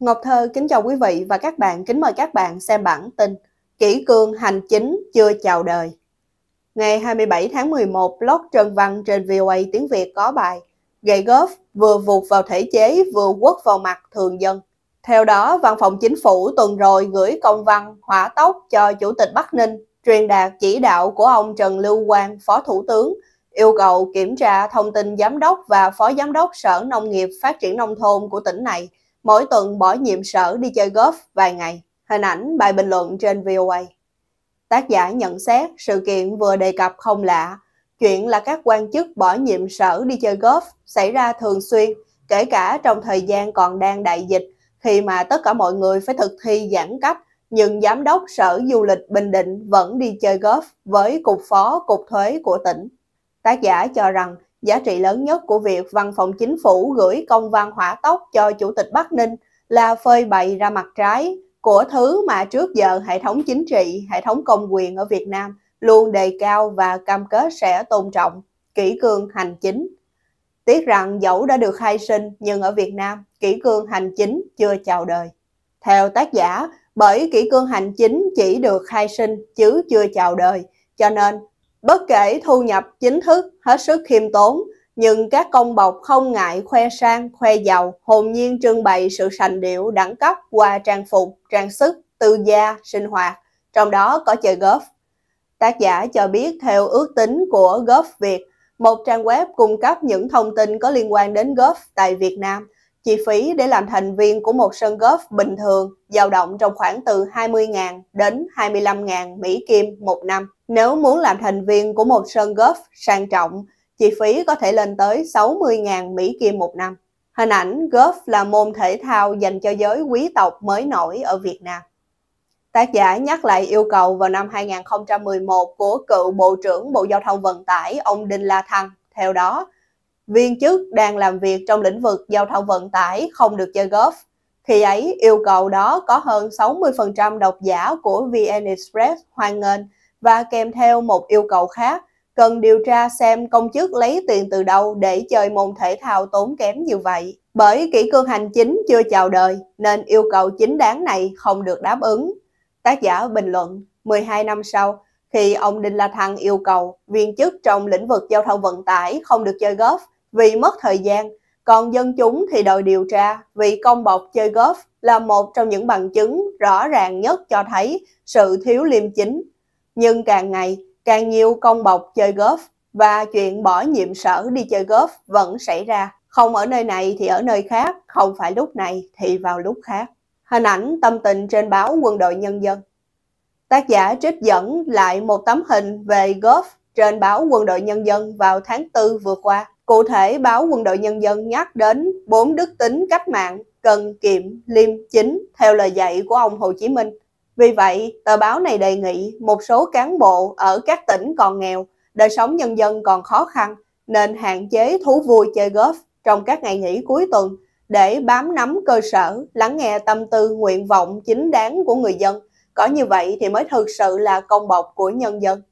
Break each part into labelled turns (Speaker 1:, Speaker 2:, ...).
Speaker 1: Ngọc Thơ kính chào quý vị và các bạn, kính mời các bạn xem bản tin Kỷ cương hành chính chưa chào đời. Ngày 27 tháng 11, blog Trần Văn trên VOA tiếng Việt có bài Gậy góp vừa vụt vào thể chế vừa quất vào mặt thường dân. Theo đó, Văn phòng Chính phủ tuần rồi gửi công văn hỏa tốc cho Chủ tịch Bắc Ninh truyền đạt chỉ đạo của ông Trần Lưu Quang, Phó Thủ tướng, yêu cầu kiểm tra thông tin giám đốc và phó giám đốc Sở Nông nghiệp Phát triển Nông thôn của tỉnh này – mỗi tuần bỏ nhiệm sở đi chơi golf vài ngày. Hình ảnh bài bình luận trên VOA. Tác giả nhận xét sự kiện vừa đề cập không lạ. Chuyện là các quan chức bỏ nhiệm sở đi chơi golf xảy ra thường xuyên, kể cả trong thời gian còn đang đại dịch, khi mà tất cả mọi người phải thực thi giãn cách, nhưng giám đốc sở du lịch Bình Định vẫn đi chơi golf với cục phó cục thuế của tỉnh. Tác giả cho rằng giá trị lớn nhất của việc văn phòng chính phủ gửi công văn hỏa tốc cho Chủ tịch Bắc Ninh là phơi bày ra mặt trái của thứ mà trước giờ hệ thống chính trị, hệ thống công quyền ở Việt Nam luôn đề cao và cam kết sẽ tôn trọng, kỷ cương hành chính. Tiếc rằng dẫu đã được khai sinh nhưng ở Việt Nam kỷ cương hành chính chưa chào đời. Theo tác giả, bởi kỷ cương hành chính chỉ được khai sinh chứ chưa chào đời, cho nên Bất kể thu nhập chính thức hết sức khiêm tốn, nhưng các công bộc không ngại khoe sang, khoe giàu, hồn nhiên trưng bày sự sành điệu đẳng cấp qua trang phục, trang sức, tư gia, sinh hoạt, trong đó có chơi golf. Tác giả cho biết theo ước tính của Golf Việt, một trang web cung cấp những thông tin có liên quan đến golf tại Việt Nam – chi phí để làm thành viên của một sân golf bình thường dao động trong khoảng từ 20.000 đến 25.000 Mỹ Kim một năm. Nếu muốn làm thành viên của một sân golf sang trọng, chi phí có thể lên tới 60.000 Mỹ Kim một năm. Hình ảnh golf là môn thể thao dành cho giới quý tộc mới nổi ở Việt Nam. Tác giả nhắc lại yêu cầu vào năm 2011 của cựu Bộ trưởng Bộ Giao thông Vận tải ông Đinh La Thăng. Theo đó, viên chức đang làm việc trong lĩnh vực giao thông vận tải không được chơi golf. Khi ấy, yêu cầu đó có hơn 60% độc giả của VN Express hoan nghênh và kèm theo một yêu cầu khác, cần điều tra xem công chức lấy tiền từ đâu để chơi môn thể thao tốn kém như vậy. Bởi kỹ cương hành chính chưa chào đời nên yêu cầu chính đáng này không được đáp ứng. Tác giả bình luận 12 năm sau, khi ông Đinh La Thăng yêu cầu viên chức trong lĩnh vực giao thông vận tải không được chơi golf vì mất thời gian, còn dân chúng thì đòi điều tra vì công bọc chơi golf là một trong những bằng chứng rõ ràng nhất cho thấy sự thiếu liêm chính. Nhưng càng ngày, càng nhiều công bọc chơi golf và chuyện bỏ nhiệm sở đi chơi golf vẫn xảy ra. Không ở nơi này thì ở nơi khác, không phải lúc này thì vào lúc khác. Hình ảnh tâm tình trên báo Quân đội Nhân dân. Tác giả trích dẫn lại một tấm hình về golf trên báo Quân đội Nhân dân vào tháng 4 vừa qua. Cụ thể, báo Quân đội Nhân dân nhắc đến bốn đức tính cách mạng cần kiệm, liêm chính theo lời dạy của ông Hồ Chí Minh. Vì vậy, tờ báo này đề nghị một số cán bộ ở các tỉnh còn nghèo, đời sống nhân dân còn khó khăn nên hạn chế thú vui chơi golf trong các ngày nghỉ cuối tuần để bám nắm cơ sở, lắng nghe tâm tư nguyện vọng chính đáng của người dân. Có như vậy thì mới thực sự là công bộc của nhân dân.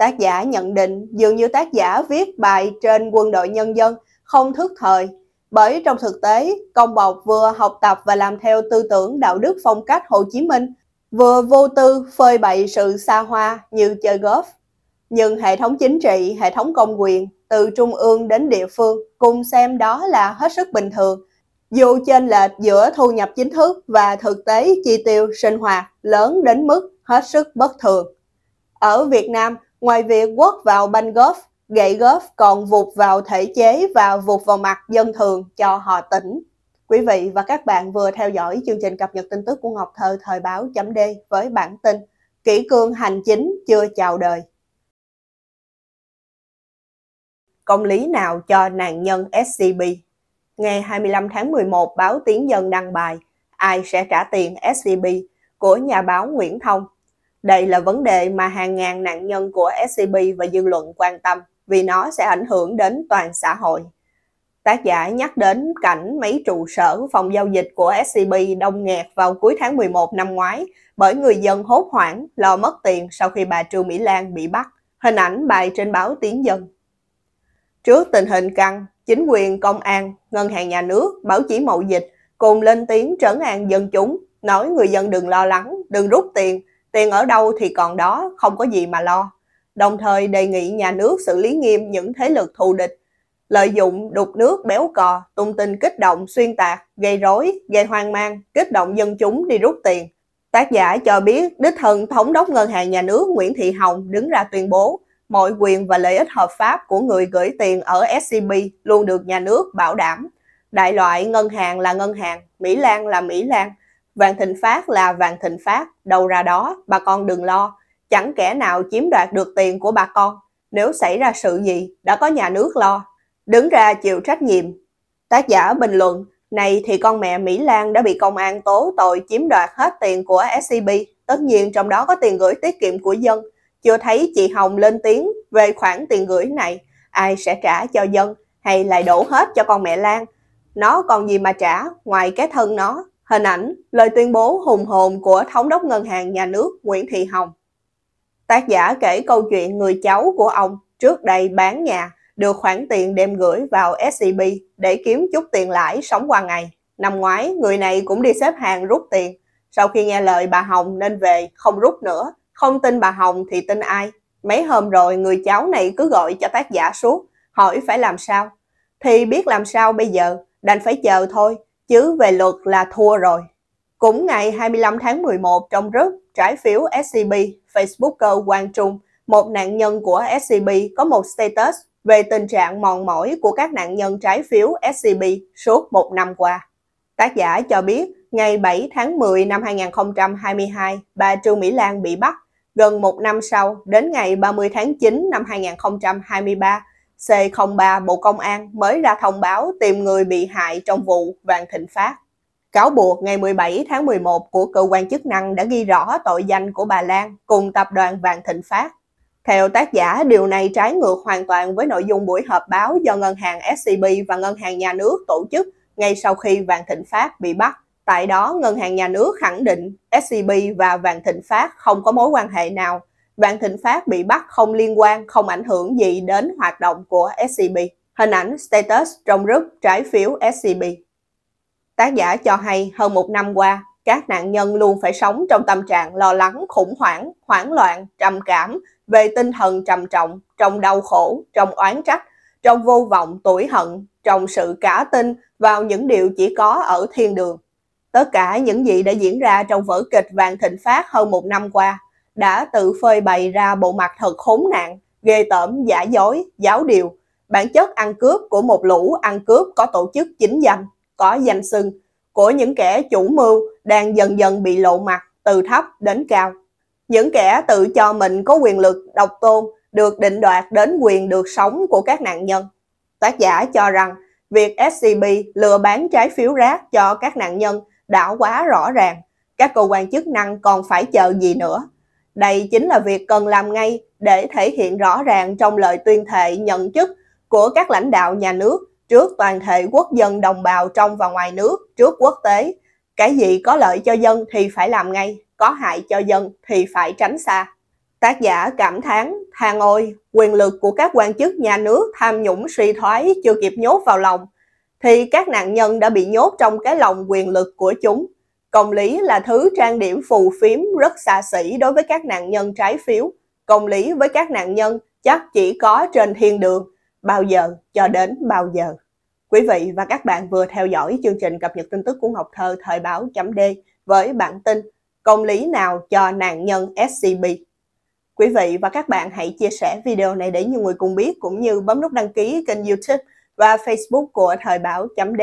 Speaker 1: Tác giả nhận định dường như tác giả viết bài trên quân đội nhân dân không thức thời, bởi trong thực tế, Công Bọc vừa học tập và làm theo tư tưởng đạo đức phong cách Hồ Chí Minh, vừa vô tư phơi bày sự xa hoa như chơi golf. Nhưng hệ thống chính trị, hệ thống công quyền, từ trung ương đến địa phương cùng xem đó là hết sức bình thường, dù trên lệch giữa thu nhập chính thức và thực tế chi tiêu sinh hoạt lớn đến mức hết sức bất thường. Ở Việt Nam, Ngoài việc quất vào banh góp, gậy góp còn vụt vào thể chế và vụt vào mặt dân thường cho họ tỉnh. Quý vị và các bạn vừa theo dõi chương trình cập nhật tin tức của Ngọc Thơ thời báo chấm D với bản tin Kỷ cương hành chính chưa chào đời. Công lý nào cho nạn nhân SCB? Ngày 25 tháng 11, báo Tiếng Dân đăng bài Ai sẽ trả tiền SCB của nhà báo Nguyễn Thông đây là vấn đề mà hàng ngàn nạn nhân của SCB và dư luận quan tâm vì nó sẽ ảnh hưởng đến toàn xã hội. Tác giả nhắc đến cảnh mấy trụ sở phòng giao dịch của SCB đông nghẹt vào cuối tháng 11 năm ngoái bởi người dân hốt hoảng lo mất tiền sau khi bà Trương Mỹ Lan bị bắt. Hình ảnh bài trên báo Tiếng Dân. Trước tình hình căng, chính quyền công an, ngân hàng nhà nước, báo chí mậu dịch cùng lên tiếng trấn an dân chúng, nói người dân đừng lo lắng, đừng rút tiền, tiền ở đâu thì còn đó, không có gì mà lo. Đồng thời đề nghị nhà nước xử lý nghiêm những thế lực thù địch, lợi dụng đục nước béo cò, tung tin kích động, xuyên tạc, gây rối, gây hoang mang, kích động dân chúng đi rút tiền. Tác giả cho biết đích thân Thống đốc Ngân hàng Nhà nước Nguyễn Thị Hồng đứng ra tuyên bố mọi quyền và lợi ích hợp pháp của người gửi tiền ở SCB luôn được nhà nước bảo đảm. Đại loại ngân hàng là ngân hàng, Mỹ Lan là Mỹ Lan, Vạn thịnh phát là vạn thịnh phát, đầu ra đó, bà con đừng lo. Chẳng kẻ nào chiếm đoạt được tiền của bà con. Nếu xảy ra sự gì, đã có nhà nước lo. Đứng ra chịu trách nhiệm. Tác giả bình luận, này thì con mẹ Mỹ Lan đã bị công an tố tội chiếm đoạt hết tiền của SCB. Tất nhiên trong đó có tiền gửi tiết kiệm của dân. Chưa thấy chị Hồng lên tiếng về khoản tiền gửi này. Ai sẽ trả cho dân hay lại đổ hết cho con mẹ Lan? Nó còn gì mà trả ngoài cái thân nó hình ảnh lời tuyên bố hùng hồn của Thống đốc Ngân hàng Nhà nước Nguyễn Thị Hồng. Tác giả kể câu chuyện người cháu của ông trước đây bán nhà được khoản tiền đem gửi vào SCB để kiếm chút tiền lãi sống qua ngày. Năm ngoái, người này cũng đi xếp hàng rút tiền. Sau khi nghe lời bà Hồng nên về, không rút nữa. Không tin bà Hồng thì tin ai? Mấy hôm rồi người cháu này cứ gọi cho tác giả suốt, hỏi phải làm sao. Thì biết làm sao bây giờ, đành phải chờ thôi chứ về luật là thua rồi. Cũng ngày 25 tháng 11 trong rớt trái phiếu SCB, Facebooker Quang Trung, một nạn nhân của SCB có một status về tình trạng mòn mỏi của các nạn nhân trái phiếu SCB suốt một năm qua. Tác giả cho biết, ngày 7 tháng 10 năm 2022, bà Trương Mỹ Lan bị bắt. Gần một năm sau, đến ngày 30 tháng 9 năm 2023, C03 Bộ Công an mới ra thông báo tìm người bị hại trong vụ Vạn Thịnh Phát. Cáo buộc ngày 17 tháng 11 của cơ quan chức năng đã ghi rõ tội danh của bà Lan cùng tập đoàn Vạn Thịnh Phát. Theo tác giả, điều này trái ngược hoàn toàn với nội dung buổi họp báo do ngân hàng SCB và ngân hàng nhà nước tổ chức ngay sau khi Vạn Thịnh Phát bị bắt. Tại đó, ngân hàng nhà nước khẳng định SCB và Vạn Thịnh Phát không có mối quan hệ nào, Vạn Thịnh Phát bị bắt không liên quan, không ảnh hưởng gì đến hoạt động của SCB. Hình ảnh status trong group trái phiếu SCB. Tác giả cho hay hơn một năm qua, các nạn nhân luôn phải sống trong tâm trạng lo lắng, khủng hoảng, hoảng loạn, trầm cảm, về tinh thần trầm trọng, trong đau khổ, trong oán trách, trong vô vọng, tủi hận, trong sự cả tin vào những điều chỉ có ở thiên đường. Tất cả những gì đã diễn ra trong vở kịch Vàng Thịnh Phát hơn một năm qua đã tự phơi bày ra bộ mặt thật khốn nạn, ghê tởm, giả dối, giáo điều, bản chất ăn cướp của một lũ ăn cướp có tổ chức chính danh, có danh sưng của những kẻ chủ mưu đang dần dần bị lộ mặt từ thấp đến cao. Những kẻ tự cho mình có quyền lực độc tôn được định đoạt đến quyền được sống của các nạn nhân. Tác giả cho rằng việc SCB lừa bán trái phiếu rác cho các nạn nhân đã quá rõ ràng, các cơ quan chức năng còn phải chờ gì nữa. Đây chính là việc cần làm ngay để thể hiện rõ ràng trong lời tuyên thệ nhận chức của các lãnh đạo nhà nước trước toàn thể quốc dân đồng bào trong và ngoài nước, trước quốc tế. Cái gì có lợi cho dân thì phải làm ngay, có hại cho dân thì phải tránh xa. Tác giả cảm thán, than ôi, quyền lực của các quan chức nhà nước tham nhũng suy thoái chưa kịp nhốt vào lòng, thì các nạn nhân đã bị nhốt trong cái lòng quyền lực của chúng. Công lý là thứ trang điểm phù phiếm rất xa xỉ đối với các nạn nhân trái phiếu. Công lý với các nạn nhân chắc chỉ có trên thiên đường, bao giờ cho đến bao giờ. Quý vị và các bạn vừa theo dõi chương trình cập nhật tin tức của Ngọc Thơ thời báo chấm D với bản tin Công lý nào cho nạn nhân SCB. Quý vị và các bạn hãy chia sẻ video này để nhiều người cùng biết cũng như bấm nút đăng ký kênh YouTube và Facebook của Thời báo chấm D